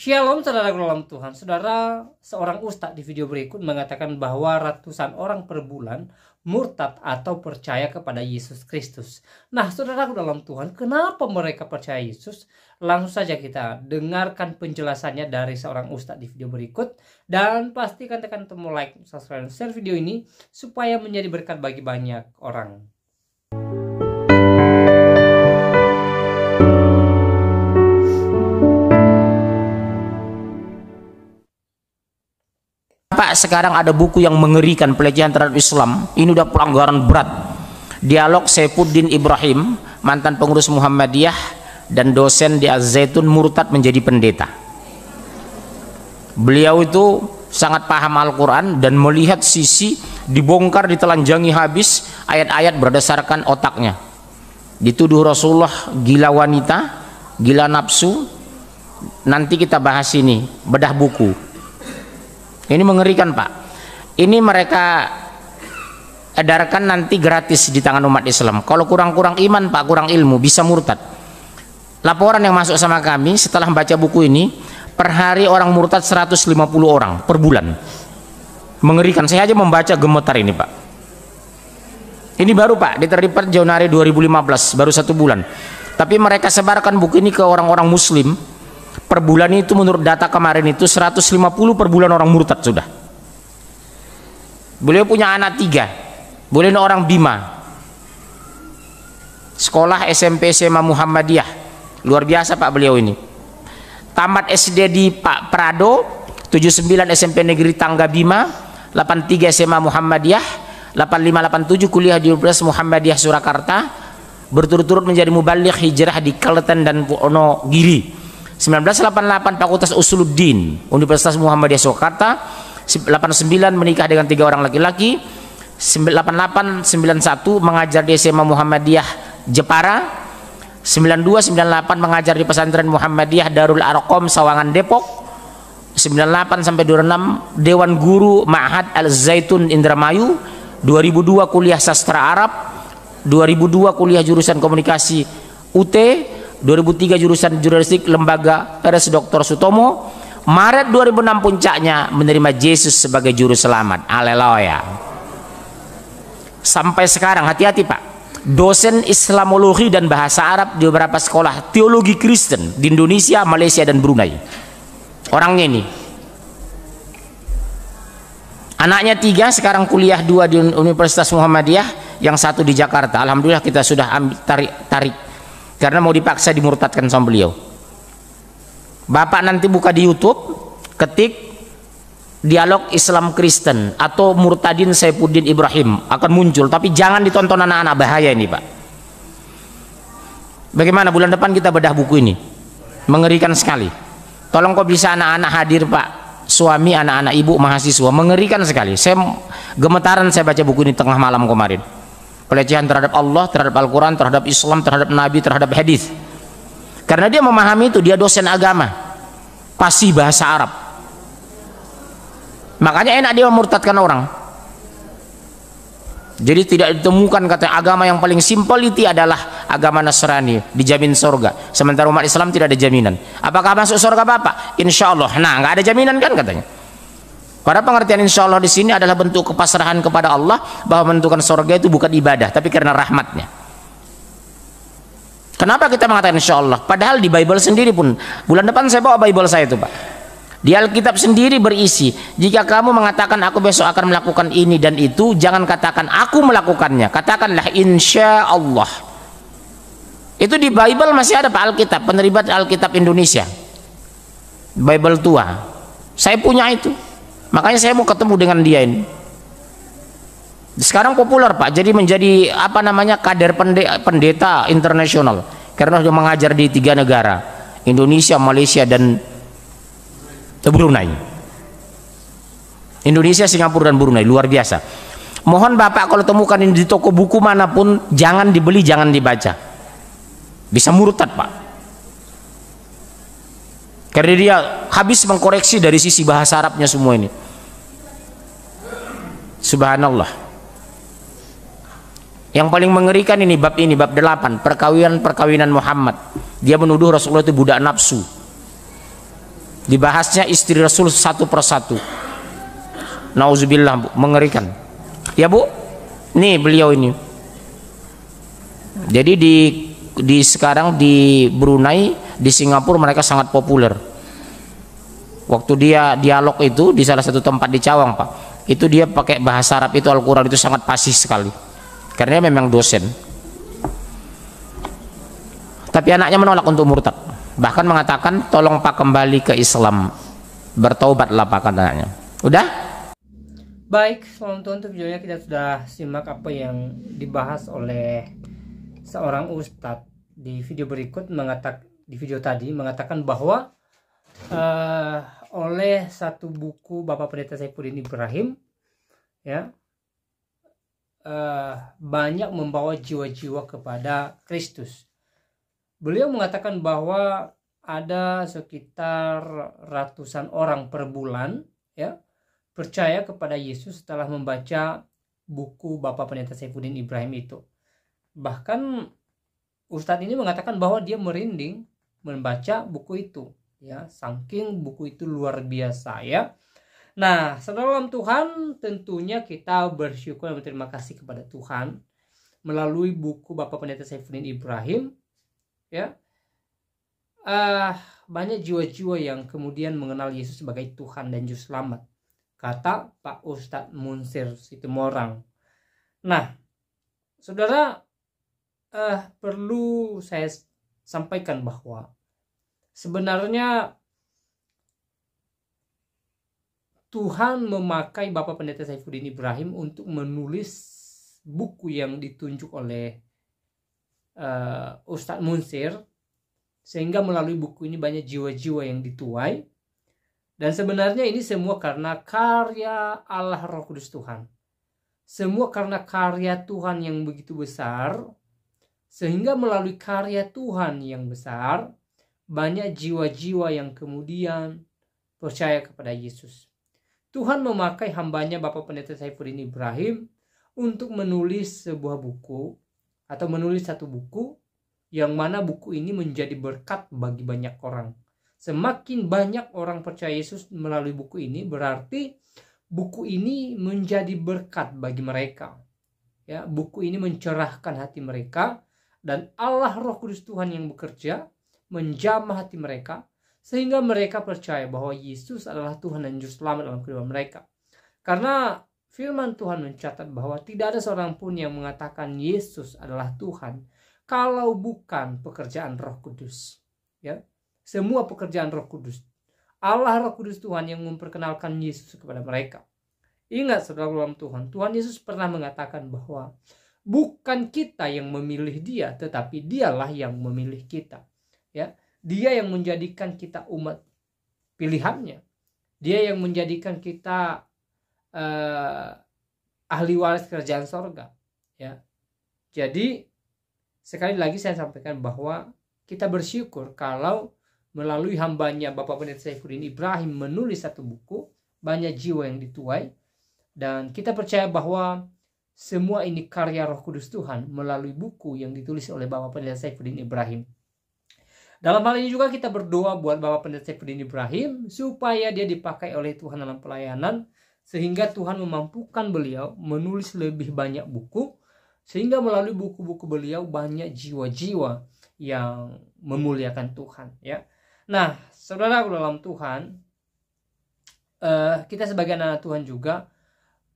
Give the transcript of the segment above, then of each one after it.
Shalom saudara dalam Tuhan. Saudara seorang Ustaz di video berikut mengatakan bahwa ratusan orang per bulan murtad atau percaya kepada Yesus Kristus. Nah saudara dalam Tuhan kenapa mereka percaya Yesus? Langsung saja kita dengarkan penjelasannya dari seorang Ustaz di video berikut. Dan pastikan tekan tombol like, subscribe, dan share video ini supaya menjadi berkat bagi banyak orang. sekarang ada buku yang mengerikan pelecehan terhadap Islam? Ini udah pelanggaran berat. Dialog Saifuddin Ibrahim, mantan pengurus Muhammadiyah dan dosen di Az-Zaitun murtad menjadi pendeta. Beliau itu sangat paham Al-Quran dan melihat sisi dibongkar ditelanjangi habis ayat-ayat berdasarkan otaknya. Dituduh Rasulullah gila wanita, gila nafsu. Nanti kita bahas ini, bedah buku ini mengerikan Pak. Ini mereka edarkan nanti gratis di tangan umat Islam. Kalau kurang-kurang iman Pak, kurang ilmu, bisa murtad. Laporan yang masuk sama kami setelah baca buku ini, per hari orang murtad 150 orang per bulan. Mengerikan. Saya aja membaca gemetar ini Pak. Ini baru Pak, diterima Januari 2015, baru satu bulan. Tapi mereka sebarkan buku ini ke orang-orang Muslim, per bulan itu menurut data kemarin itu 150 per bulan orang murtad sudah beliau punya anak tiga boleh orang Bima sekolah SMP SMA Muhammadiyah luar biasa Pak beliau ini tamat SD di Pak Prado 79 SMP Negeri Tangga Bima 83 SMA Muhammadiyah 8587 kuliah di Universitas Muhammadiyah Surakarta berturut-turut menjadi mubalik hijrah di Kelaten dan Giri 1988 Fakultas Usuluddin Universitas Muhammadiyah Surakarta 89 menikah dengan tiga orang laki-laki 88 91 mengajar di SMA Muhammadiyah Jepara 92 98 mengajar di pesantren Muhammadiyah Darul Arqam Sawangan Depok 98 sampai 26 Dewan Guru Ma'had Al Zaitun Indramayu 2002 kuliah sastra Arab 2002 kuliah jurusan komunikasi UT 2003 jurusan jurnalistik lembaga RS Dr. Sutomo Maret 2006 puncaknya menerima Yesus sebagai juru selamat aleluya. sampai sekarang hati-hati Pak dosen Islamologi dan bahasa Arab di beberapa sekolah teologi Kristen di Indonesia, Malaysia dan Brunei orangnya ini anaknya tiga sekarang kuliah dua di Universitas Muhammadiyah yang satu di Jakarta Alhamdulillah kita sudah tarik, tarik karena mau dipaksa dimurtadkan sama beliau Bapak nanti buka di YouTube ketik dialog Islam Kristen atau Murtadin Saifuddin Ibrahim akan muncul tapi jangan ditonton anak-anak bahaya ini Pak bagaimana bulan depan kita bedah buku ini mengerikan sekali tolong kok bisa anak-anak hadir Pak suami anak-anak ibu mahasiswa mengerikan sekali saya gemetaran saya baca buku ini tengah malam kemarin pelecehan terhadap Allah, terhadap Al-Quran, terhadap Islam, terhadap Nabi, terhadap hadis. Karena dia memahami itu, dia dosen agama, pasti bahasa Arab. Makanya enak dia memurtadkan orang. Jadi tidak ditemukan kata agama yang paling simpel itu adalah agama Nasrani dijamin surga. Sementara umat Islam tidak ada jaminan. Apakah masuk surga bapak? Insya Allah. Nah, nggak ada jaminan kan katanya. Karena pengertian insya Allah di sini adalah bentuk kepasrahan kepada Allah bahwa menentukan surga itu bukan ibadah tapi karena rahmatnya. Kenapa kita mengatakan insya Allah? Padahal di Bible sendiri pun bulan depan saya bawa Bible saya itu pak. Di Alkitab sendiri berisi, jika kamu mengatakan aku besok akan melakukan ini dan itu, jangan katakan aku melakukannya, katakanlah insya Allah. Itu di Bible masih ada Pak Alkitab, penerbit Alkitab Indonesia. Bible tua. Saya punya itu. Makanya saya mau ketemu dengan dia ini. Sekarang populer Pak, jadi menjadi apa namanya kader pendeta, internasional karena sudah mengajar di tiga negara, Indonesia, Malaysia dan Brunei. Indonesia, Singapura dan Brunei luar biasa. Mohon Bapak kalau temukan ini di toko buku manapun jangan dibeli, jangan dibaca. Bisa murtad, Pak. Karena dia habis mengkoreksi dari sisi bahasa Arabnya semua ini subhanallah yang paling mengerikan ini bab ini bab delapan perkawinan-perkawinan Muhammad dia menuduh Rasulullah itu budak nafsu dibahasnya istri Rasul satu persatu nauzubillah bu, mengerikan ya bu nih beliau ini jadi di di sekarang di Brunei di Singapura mereka sangat populer waktu dia dialog itu di salah satu tempat di Cawang Pak itu dia pakai bahasa Arab itu Al-Quran itu sangat pasif sekali karena memang dosen tapi anaknya menolak untuk murtad bahkan mengatakan tolong Pak kembali ke Islam bertobatlah. Pak katanya udah baik selamat menonton untuk videonya kita sudah simak apa yang dibahas oleh seorang ustadz di video berikut mengatakan di video tadi mengatakan bahwa uh, oleh satu buku Bapak Pendeta Saifuddin Ibrahim ya uh, banyak membawa jiwa-jiwa kepada Kristus. Beliau mengatakan bahwa ada sekitar ratusan orang per bulan ya percaya kepada Yesus setelah membaca buku Bapak Pendeta Saifuddin Ibrahim itu. Bahkan Ustadz ini mengatakan bahwa dia merinding membaca buku itu ya saking buku itu luar biasa ya nah saudara Tuhan tentunya kita bersyukur dan berterima kasih kepada Tuhan melalui buku Bapak Pendeta Saifuddin Ibrahim ya uh, banyak jiwa-jiwa yang kemudian mengenal Yesus sebagai Tuhan dan Juru Selamat kata Pak Ustadz Munsir Situmorang nah saudara uh, perlu saya sampaikan bahwa sebenarnya Tuhan memakai Bapak Pendeta Saifuddin Ibrahim untuk menulis buku yang ditunjuk oleh uh, Ustadz Munsir sehingga melalui buku ini banyak jiwa-jiwa yang dituai dan sebenarnya ini semua karena karya Allah Roh Kudus Tuhan semua karena karya Tuhan yang begitu besar sehingga melalui karya Tuhan yang besar banyak jiwa-jiwa yang kemudian percaya kepada Yesus. Tuhan memakai hambanya Bapak Pendeta ini Ibrahim untuk menulis sebuah buku atau menulis satu buku yang mana buku ini menjadi berkat bagi banyak orang. Semakin banyak orang percaya Yesus melalui buku ini berarti buku ini menjadi berkat bagi mereka. Ya, buku ini mencerahkan hati mereka dan Allah Roh Kudus Tuhan yang bekerja menjamah hati mereka sehingga mereka percaya bahwa Yesus adalah Tuhan dan Juru Selamat dalam kehidupan mereka. Karena firman Tuhan mencatat bahwa tidak ada seorang pun yang mengatakan Yesus adalah Tuhan kalau bukan pekerjaan Roh Kudus. Ya. Semua pekerjaan Roh Kudus. Allah Roh Kudus Tuhan yang memperkenalkan Yesus kepada mereka. Ingat saudara dalam Tuhan, Tuhan Yesus pernah mengatakan bahwa bukan kita yang memilih dia, tetapi dialah yang memilih kita ya dia yang menjadikan kita umat pilihannya dia yang menjadikan kita uh, ahli waris kerajaan sorga ya jadi sekali lagi saya sampaikan bahwa kita bersyukur kalau melalui hambanya Bapak Pendeta Saifuddin Ibrahim menulis satu buku banyak jiwa yang dituai dan kita percaya bahwa semua ini karya Roh Kudus Tuhan melalui buku yang ditulis oleh Bapak Pendeta Saifuddin Ibrahim. Dalam hal ini juga kita berdoa buat Bapak Pendeta Saifuddin Ibrahim supaya dia dipakai oleh Tuhan dalam pelayanan sehingga Tuhan memampukan beliau menulis lebih banyak buku sehingga melalui buku-buku beliau banyak jiwa-jiwa yang memuliakan Tuhan ya. Nah, saudara dalam Tuhan eh, kita sebagai anak Tuhan juga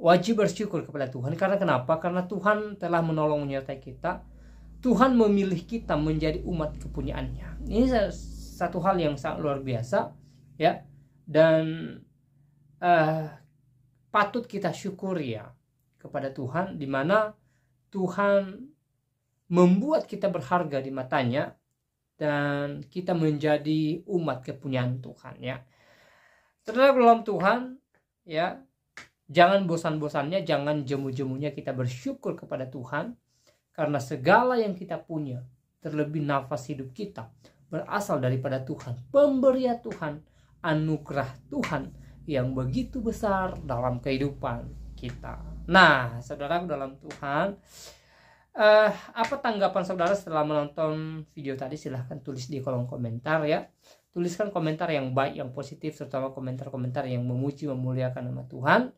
wajib bersyukur kepada Tuhan karena kenapa? Karena Tuhan telah menolong menyertai kita Tuhan memilih kita menjadi umat kepunyaannya. Ini satu hal yang sangat luar biasa ya dan uh, patut kita syukuri ya kepada Tuhan di mana Tuhan membuat kita berharga di matanya dan kita menjadi umat kepunyaan Tuhan ya. Terhadap dalam Tuhan ya, jangan bosan-bosannya, jangan jemu-jemunya kita bersyukur kepada Tuhan karena segala yang kita punya, terlebih nafas hidup kita, berasal daripada Tuhan. Pemberian Tuhan, anugerah Tuhan yang begitu besar dalam kehidupan kita. Nah, saudara dalam Tuhan, eh, apa tanggapan saudara setelah menonton video tadi? Silahkan tulis di kolom komentar ya. Tuliskan komentar yang baik, yang positif, terutama komentar-komentar yang memuji, memuliakan nama Tuhan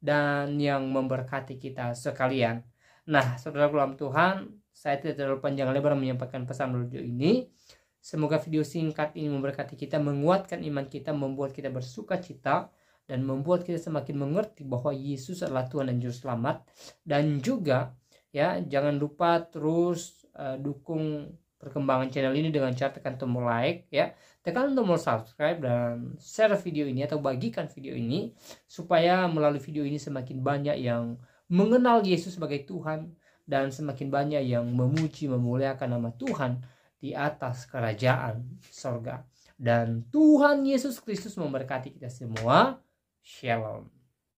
dan yang memberkati kita sekalian. Nah, saudara dalam Tuhan, saya tidak terlalu panjang lebar menyampaikan pesan video ini. Semoga video singkat ini memberkati kita, menguatkan iman kita, membuat kita bersuka cita, dan membuat kita semakin mengerti bahwa Yesus adalah Tuhan dan Juru Selamat. Dan juga, ya, jangan lupa terus uh, dukung perkembangan channel ini dengan cara tekan tombol like ya tekan tombol subscribe dan share video ini atau bagikan video ini supaya melalui video ini semakin banyak yang mengenal Yesus sebagai Tuhan dan semakin banyak yang memuji memuliakan nama Tuhan di atas kerajaan sorga. Dan Tuhan Yesus Kristus memberkati kita semua. Shalom.